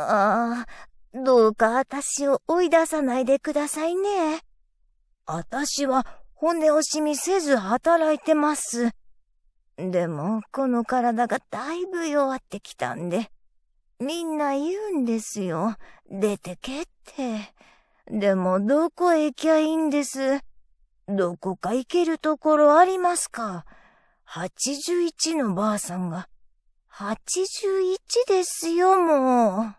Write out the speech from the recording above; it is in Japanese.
ああ、どうか私を追い出さないでくださいね。私は骨惜しみせず働いてます。でも、この体がだいぶ弱ってきたんで、みんな言うんですよ。出てけって。でも、どこへ行きゃいいんです。どこか行けるところありますか ?81 のばあさんが。81ですよ、もう。